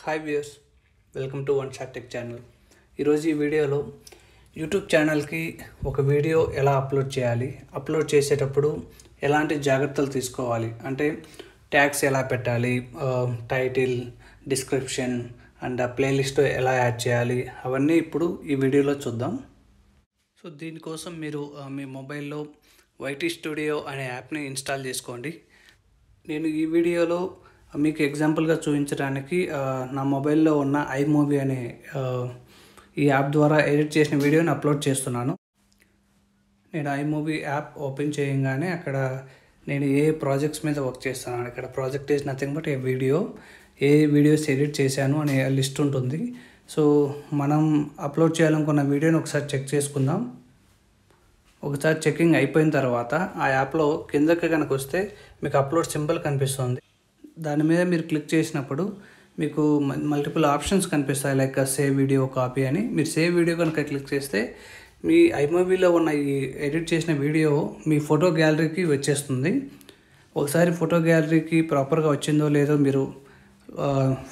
hi viewers welcome to one shot tech channel ఈరోజు ఈ వీడియోలో యూట్యూబ్ ఛానల్కి ఒక వీడియో ఎలా అప్లోడ్ చేయాలి అప్లోడ్ చేసేటప్పుడు ఎలాంటి జాగ్రత్తలు తీసుకోవాలి అంటే ట్యాగ్స్ ఎలా పెట్టాలి టైటిల్ డిస్క్రిప్షన్ అండ్ ఆ ప్లేలిస్ట్ ఎలా యాడ్ చేయాలి అవన్నీ ఇప్పుడు ఈ వీడియోలో చూద్దాం సో దీనికోసం మీరు మీ మొబైల్లో వైటీ స్టూడియో అనే యాప్ని ఇన్స్టాల్ చేసుకోండి నేను ఈ వీడియోలో మీకు ఎగ్జాంపుల్గా చూపించడానికి నా మొబైల్లో ఉన్న ఐ మూవీ అనే ఈ యాప్ ద్వారా ఎడిట్ చేసిన వీడియోని అప్లోడ్ చేస్తున్నాను నేను ఐ మూవీ యాప్ ఓపెన్ చేయగానే అక్కడ నేను ఏ ప్రాజెక్ట్స్ మీద వర్క్ చేస్తున్నాను ఇక్కడ project is nothing but a video a videos edit చేశాను అనే లిస్ట్ ఉంటుంది సో మనం అప్లోడ్ చేయాలనుకున్న వీడియోని ఒకసారి చెక్ చేసుకుందాం ఒకసారి చెకింగ్ అయిపోయిన తర్వాత ఆ యాప్లో కిందకి కనుక వస్తే మీకు అప్లోడ్ సింబల్ కనిపిస్తుంది దాని మీద మీరు క్లిక్ చేసినప్పుడు మీకు మల్టిపుల్ ఆప్షన్స్ కనిపిస్తాయి లైక్ సేవ్ వీడియో కాపీ అని మీరు సేవ్ వీడియో కనుక క్లిక్ చేస్తే మీ ఐమూవీలో ఉన్న ఈ ఎడిట్ చేసిన వీడియో మీ ఫోటో గ్యాలరీకి వచ్చేస్తుంది ఒకసారి ఫోటో గ్యాలరీకి ప్రాపర్గా వచ్చిందో లేదో మీరు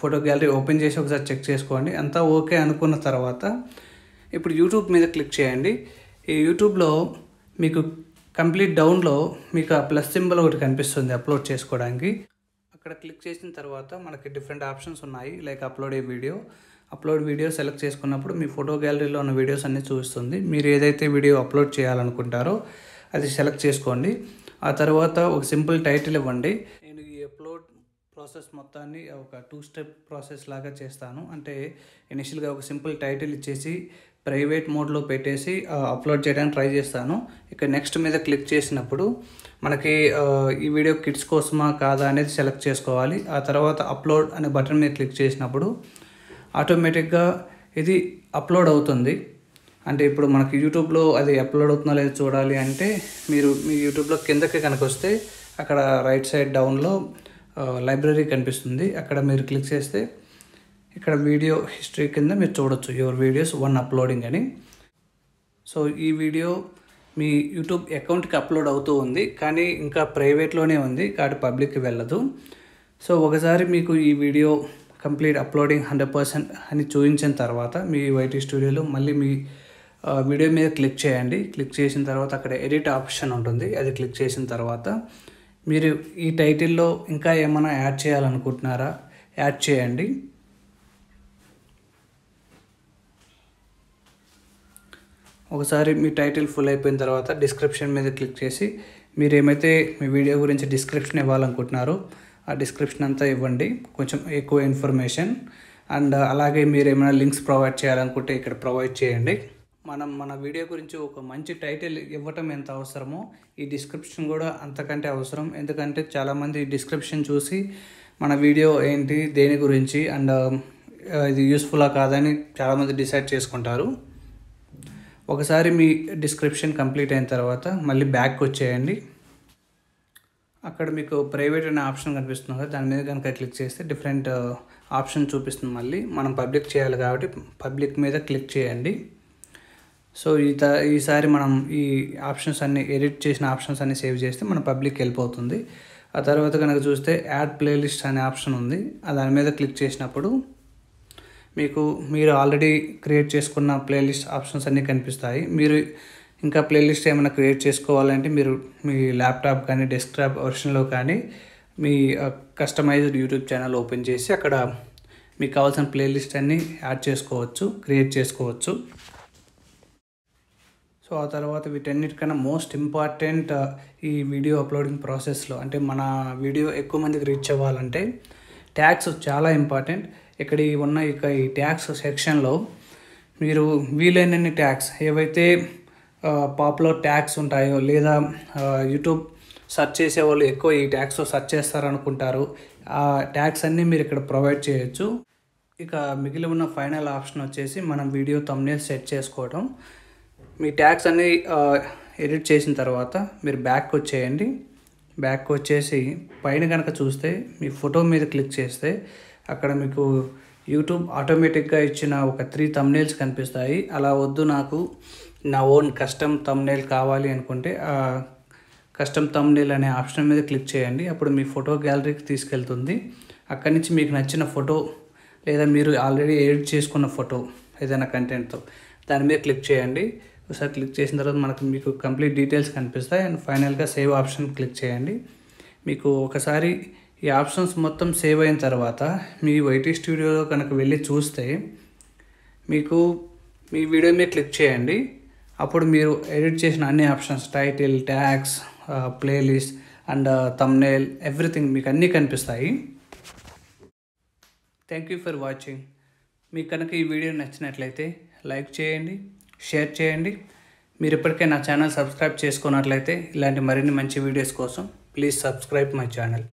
ఫోటో గ్యాలరీ ఓపెన్ చేసి ఒకసారి చెక్ చేసుకోండి అంతా ఓకే అనుకున్న తర్వాత ఇప్పుడు యూట్యూబ్ మీద క్లిక్ చేయండి ఈ యూట్యూబ్లో మీకు కంప్లీట్ డౌన్లో మీకు ఆ ప్లస్ సింబల్ ఒకటి కనిపిస్తుంది అప్లోడ్ చేసుకోవడానికి ఇక్కడ క్లిక్ చేసిన తర్వాత మనకి డిఫరెంట్ ఆప్షన్స్ ఉన్నాయి like upload a video upload video select చేసుకున్నప్పుడు మీ ఫోటో గ్యాలరీలో ఉన్న వీడియోస్ అన్నీ చూపిస్తుంది మీరు ఏదైతే వీడియో అప్లోడ్ చేయాలనుకుంటారో అది సెలెక్ట్ చేసుకోండి ఆ తర్వాత ఒక సింపుల్ టైటిల్ ఇవ్వండి నేను ఈ అప్లోడ్ ప్రాసెస్ మొత్తాన్ని ఒక టూ స్టెప్ ప్రాసెస్ లాగా చేస్తాను అంటే ఇనిషియల్గా ఒక సింపుల్ టైటిల్ ఇచ్చేసి ప్రైవేట్ మోడ్లో పెట్టేసి అప్లోడ్ చేయడానికి ట్రై చేస్తాను ఇక నెక్స్ట్ మీద క్లిక్ చేసినప్పుడు మనకి ఈ వీడియో కిట్స్ కోసమా కాదా అనేది సెలెక్ట్ చేసుకోవాలి ఆ తర్వాత అప్లోడ్ అనే బటన్ మీద క్లిక్ చేసినప్పుడు ఆటోమేటిక్గా ఇది అప్లోడ్ అవుతుంది అంటే ఇప్పుడు మనకి యూట్యూబ్లో అది అప్లోడ్ అవుతుందో లేదో చూడాలి అంటే మీరు మీ యూట్యూబ్లో కిందకి కనుక వస్తే అక్కడ రైట్ సైడ్ డౌన్లో లైబ్రరీ కనిపిస్తుంది అక్కడ మీరు క్లిక్ చేస్తే ఇక్కడ వీడియో హిస్టరీ కింద మీరు చూడొచ్చు యువర్ వీడియోస్ వన్ అప్లోడింగ్ అని సో ఈ వీడియో మీ యూట్యూబ్ అకౌంట్కి అప్లోడ్ అవుతూ ఉంది కానీ ఇంకా ప్రైవేట్లోనే ఉంది కాబట్టి పబ్లిక్కి వెళ్ళదు సో ఒకసారి మీకు ఈ video complete uploading hundred percent అని చూపించిన తర్వాత మీ వైటీ స్టూడియోలో మళ్ళీ మీ వీడియో మీద క్లిక్ చేయండి క్లిక్ చేసిన తర్వాత అక్కడ ఎడిట్ ఆప్షన్ ఉంటుంది అది క్లిక్ చేసిన తర్వాత మీరు ఈ టైటిల్లో ఇంకా ఏమైనా యాడ్ చేయాలనుకుంటున్నారా యాడ్ చేయండి ఒకసారి మీ టైటిల్ ఫుల్ అయిపోయిన తర్వాత డిస్క్రిప్షన్ మీద క్లిక్ చేసి మీరు ఏమైతే మీ వీడియో గురించి డిస్క్రిప్షన్ ఇవ్వాలనుకుంటున్నారో ఆ డిస్క్రిప్షన్ అంతా ఇవ్వండి కొంచెం ఎక్కువ ఇన్ఫర్మేషన్ అండ్ అలాగే మీరు ఏమైనా లింక్స్ ప్రొవైడ్ చేయాలనుకుంటే ఇక్కడ ప్రొవైడ్ చేయండి మనం మన వీడియో గురించి ఒక మంచి టైటిల్ ఇవ్వటం ఎంత అవసరమో ఈ డిస్క్రిప్షన్ కూడా అంతకంటే అవసరం ఎందుకంటే చాలామంది డిస్క్రిప్షన్ చూసి మన వీడియో ఏంటి దేని గురించి అండ్ ఇది యూస్ఫుల్లా కాదని చాలామంది డిసైడ్ చేసుకుంటారు ఒకసారి మీ డిస్క్రిప్షన్ కంప్లీట్ అయిన తర్వాత మళ్ళీ బ్యాక్ వచ్చేయండి అక్కడ మీకు ప్రైవేట్ అనే ఆప్షన్ కనిపిస్తుంది కదా దాని మీద కనుక క్లిక్ చేస్తే డిఫరెంట్ ఆప్షన్ uh, చూపిస్తుంది మళ్ళీ మనం పబ్లిక్ చేయాలి కాబట్టి పబ్లిక్ మీద క్లిక్ చేయండి సో ఈ ఈసారి మనం ఈ ఆప్షన్స్ అన్ని ఎడిట్ చేసిన ఆప్షన్స్ అన్ని సేవ్ చేస్తే మన పబ్లిక్ వెళ్ళిపోతుంది ఆ తర్వాత కనుక చూస్తే యాడ్ ప్లేలిస్ట్ అనే ఆప్షన్ ఉంది దాని మీద క్లిక్ చేసినప్పుడు మీకు మీరు ఆల్రెడీ క్రియేట్ చేసుకున్న ప్లేలిస్ట్ ఆప్షన్స్ అన్నీ కనిపిస్తాయి మీరు ఇంకా ప్లేలిస్ట్ ఏమైనా క్రియేట్ చేసుకోవాలంటే మీరు మీ ల్యాప్టాప్ కానీ డెస్క్టాప్ వర్షన్లో కానీ మీ కస్టమైజ్డ్ యూట్యూబ్ ఛానల్ ఓపెన్ చేసి అక్కడ మీకు కావాల్సిన ప్లేలిస్ట్ అన్నీ యాడ్ చేసుకోవచ్చు క్రియేట్ చేసుకోవచ్చు సో ఆ తర్వాత వీటన్నిటికన్నా మోస్ట్ ఇంపార్టెంట్ uh, ఈ వీడియో అప్లోడింగ్ ప్రాసెస్లో అంటే మన వీడియో ఎక్కువ మందికి రీచ్ అవ్వాలంటే ట్యాగ్స్ చాలా ఇంపార్టెంట్ ఇక్కడ ఉన్న ఇక ఈ ట్యాక్స్ సెక్షన్లో మీరు వీలైనన్ని ట్యాక్స్ ఏవైతే పాపులర్ ట్యాక్స్ ఉంటాయో లేదా యూట్యూబ్ సెర్చ్ చేసేవాళ్ళు ఎక్కువ ఈ ట్యాక్స్ సెర్చ్ చేస్తారనుకుంటారు ఆ ట్యాక్స్ అన్నీ మీరు ఇక్కడ ప్రొవైడ్ చేయొచ్చు ఇక మిగిలి ఉన్న ఫైనల్ ఆప్షన్ వచ్చేసి మనం వీడియో తమ్నేల్ సెట్ చేసుకోవడం మీ ట్యాక్స్ అన్ని ఎడిట్ చేసిన తర్వాత మీరు బ్యాక్ వచ్చేయండి బ్యాక్ వచ్చేసి పైన కనుక చూస్తే మీ ఫోటో మీద క్లిక్ చేస్తే అక్కడ మీకు యూట్యూబ్ ఆటోమేటిక్గా ఇచ్చిన ఒక త్రీ తమ్నేల్స్ కనిపిస్తాయి అలా వద్దు నాకు నా ఓన్ కస్టమ్ తమ్నేల్ కావాలి అనుకుంటే కస్టమ్ తమ్నేల్ అనే ఆప్షన్ మీద క్లిక్ చేయండి అప్పుడు మీ ఫోటో గ్యాలరీకి తీసుకెళ్తుంది అక్కడి నుంచి మీకు నచ్చిన ఫోటో లేదా మీరు ఆల్రెడీ ఎడిట్ చేసుకున్న ఫోటో ఏదైనా కంటెంట్తో దాని మీద క్లిక్ చేయండి ఒకసారి క్లిక్ చేసిన తర్వాత మనకు మీకు కంప్లీట్ డీటెయిల్స్ కనిపిస్తాయి అండ్ ఫైనల్గా సేవ్ ఆప్షన్ క్లిక్ చేయండి మీకు ఒకసారి ఈ ఆప్షన్స్ మొత్తం సేవ్ అయిన తర్వాత మీ వైటీ స్టూడియోలో కనుక వెళ్ళి చూస్తే మీకు మీ వీడియో మీద క్లిక్ చేయండి అప్పుడు మీరు ఎడిట్ చేసిన అన్ని options title tags playlist and thumbnail everything మీకు అన్నీ కనిపిస్తాయి థ్యాంక్ యూ ఫర్ వాచింగ్ మీకు కనుక ఈ వీడియో నచ్చినట్లయితే లైక్ చేయండి షేర్ చేయండి మీరు ఇప్పటికే నా ఛానల్ సబ్స్క్రైబ్ చేసుకున్నట్లయితే ఇలాంటి మరిన్ని మంచి వీడియోస్ కోసం ప్లీజ్ సబ్స్క్రైబ్ మై ఛానల్